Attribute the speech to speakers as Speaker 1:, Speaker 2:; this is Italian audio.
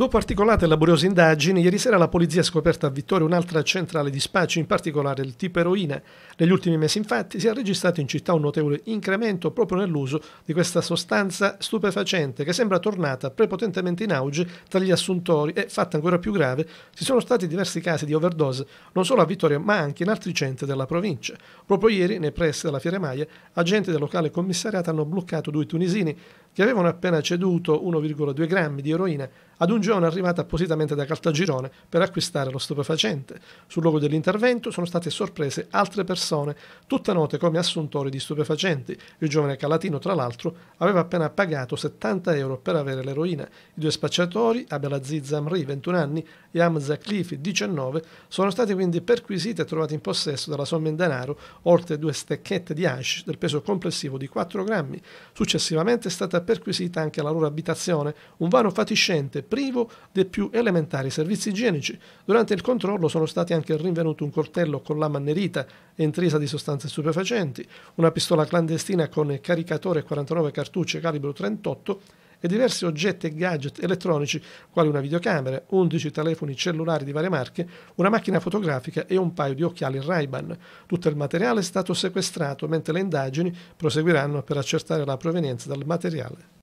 Speaker 1: Dopo articolate e laboriose indagini, ieri sera la polizia ha scoperto a Vittoria un'altra centrale di spaccio, in particolare il tipo eroina. Negli ultimi mesi, infatti, si è registrato in città un notevole incremento proprio nell'uso di questa sostanza stupefacente che sembra tornata prepotentemente in auge tra gli assuntori e, fatta ancora più grave, ci sono stati diversi casi di overdose non solo a Vittoria ma anche in altri centri della provincia. Proprio ieri, nei pressi della Fiera Maia, agenti del locale commissariato hanno bloccato due tunisini che avevano appena ceduto 1,2 grammi di eroina ad un giovane arrivato appositamente da Caltagirone per acquistare lo stupefacente. Sul luogo dell'intervento sono state sorprese altre persone, tutte note come assuntori di stupefacenti. Il giovane Calatino, tra l'altro, aveva appena pagato 70 euro per avere l'eroina. I due spacciatori, Abelaziz Amri, 21 anni, e Hamza Clifi, 19, sono stati quindi perquisiti e trovati in possesso della somma in denaro, oltre due stecchette di hash del peso complessivo di 4 grammi. Successivamente è stata perquisita anche la loro abitazione, un vano fatiscente privo dei più elementari servizi igienici. Durante il controllo sono stati anche rinvenuti un coltello con lama mannerita e intrisa di sostanze stupefacenti, una pistola clandestina con caricatore 49 cartucce calibro 38 e diversi oggetti e gadget elettronici, quali una videocamera, 11 telefoni cellulari di varie marche, una macchina fotografica e un paio di occhiali Ray-Ban. Tutto il materiale è stato sequestrato, mentre le indagini proseguiranno per accertare la provenienza del materiale.